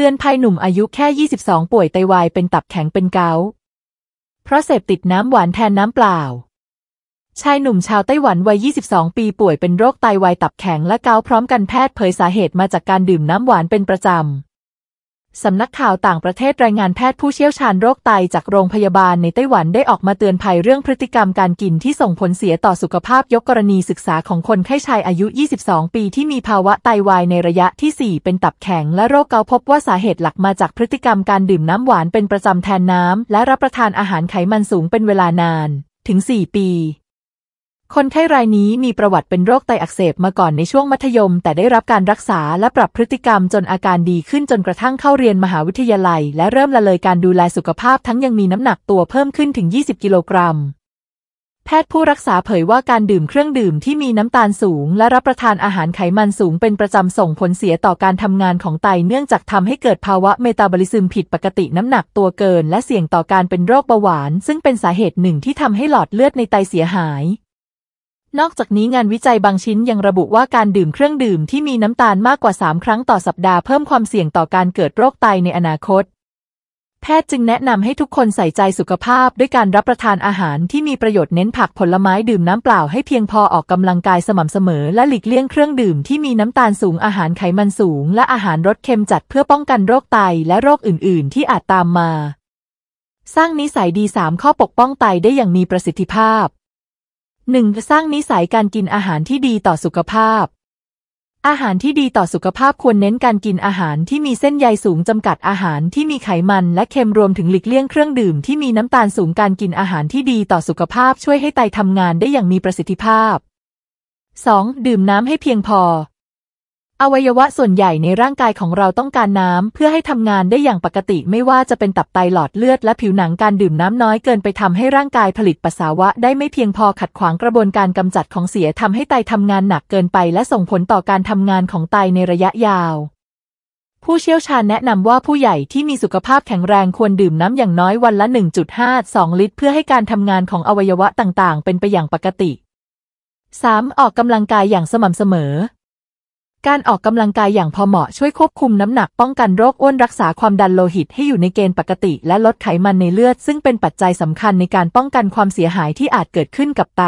เตือนภัยหนุ่มอายุแค่ 22 ป่วยไตวาย เป็นตับแข็งเป็นเกา เพราะเสพติดน้ำหวานแทนน้ำเปล่า ชายหนุ่มชาวไต้หวันวัย 22 ปีป่วยเป็นโรคไตวาย ตับแข็งและเกาพร้อม กัน แพทย์เผยสาเหตุมาจากการดื่มน้ำหวานเป็นประจำสำนักข่าวต่างประเทศรายงานแพทย์ผู้เชี่ยวชาญโรคไตจากโรงพยาบาลในไต้หวันได้ออกมาเตือนภัยเรื่องพฤติกรรมการกินที่ส่งผลเสียต่อสุขภาพยกกรณีศึกษาของคนไข้ชายอายุ 22 ปีที่มีภาวะไตาวายในระยะที่ 4 เป็นตับแข็งและโรคเกาพบว่าสาเหตุหลักมาจากพฤติกรรมการดื่มน้ำหวานเป็นประจำแทนน้ำและรับประทานอาหารไขมันสูงเป็นเวลานานถึง 4 ปีคนไข้รายนี้มีประวัติเป็นโรคไตอักเสบมาก่อนในช่วงมัธยม แต่ได้รับการรักษาและปรับพฤติกรรมจนอาการดีขึ้นจนกระทั่งเข้าเรียนมหาวิทยาลัยและเริ่มละเลยการดูแลสุขภาพทั้งยังมีน้ำหนักตัวเพิ่มขึ้นถึง 20 กิโลกรัม แพทย์ผู้รักษาเผยว่าการดื่มเครื่องดื่มที่มีน้ำตาลสูงและรับประทานอาหารไขมันสูงเป็นประจำส่งผลเสียต่อการทำงานของไตเนื่องจากทำให้เกิดภาวะเมตาบอลิซึมผิดปกติน้ำหนักตัวเกินและเสี่ยงต่อการเป็นโรคเบาหวานซึ่งเป็นสาเหตุหนึ่งที่ทำให้หลอดเลือดในไตเสียหายนอกจากนี้งานวิจัยบางชิ้นยังระบุว่าการดื่มเครื่องดื่มที่มีน้ำตาลมากกว่า 3 ครั้งต่อสัปดาห์เพิ่มความเสี่ยงต่อการเกิดโรคไตในอนาคต แพทย์จึงแนะนำให้ทุกคนใส่ใจสุขภาพ ด้วยการรับประทานอาหารที่มีประโยชน์เน้นผักผลไม้ดื่มน้ำเปล่าให้เพียงพอออกกำลังกายสม่ำเสมอและหลีกเลี่ยงเครื่องดื่มที่มีน้ำตาลสูงอาหารไขมันสูง และอาหารรสเค็มจัดเพื่อป้องกันโรคไตและโรคอื่น ๆ ที่อาจตามมา สร้างนิสัยดี 3 ข้อปกป้องไตได้อย่างมีประสิทธิภาพหนึ่งสร้างนิสัยการกินอาหารที่ดีต่อสุขภาพ อาหารที่ดีต่อสุขภาพควรเน้นการกินอาหารที่มีเส้นใยสูงจำกัดอาหารที่มีไขมัน และเค็มรวมถึงหลีกเลี่ยงเครื่องดื่ม ที่มีน้ำตาลสูงการกินอาหารที่ดีต่อสุขภาพช่วยให้ไตทำงานได้อย่างมีประสิทธิภาพ 2. ดื่มน้ำให้เพียงพออวัยวะส่วนใหญ่ในร่างกายของเราต้องการน้ำเพื่อให้ทำงานได้อย่างปกติ ไม่ว่าจะเป็นตับไตหลอดเลือดและผิวหนังการดื่มน้ำน้อยเกินไปทำให้ร่างกายผลิตปัสสาวะได้ไม่เพียงพอขัดขวางกระบวนการกำจัดของเสีย ทำให้ไตทำงานหนักเกินไปและส่งผลต่อการทำงานของไตในระยะยาว ผู้เชี่ยวชาญแนะนำว่าผู้ใหญ่ที่มีสุขภาพแข็งแรงควรดื่มน้ำอย่างน้อยวันละ 1.5-2 ลิตร เพื่อให้การทำงานของอวัยวะต่างๆ เป็นไปอย่างปกติ 3. ออกกำลังกายอย่างสม่ำเสมอการออกกำลังกายอย่างพอเหมาะช่วยควบคุมน้ำหนักป้องกันโรคอ้วนรักษาความดันโลหิตให้อยู่ในเกณฑ์ปกติและลดไขมันในเลือด ซึ่งเป็นปัจจัยสำคัญในการป้องกันความเสียหายที่อาจเกิดขึ้นกับไต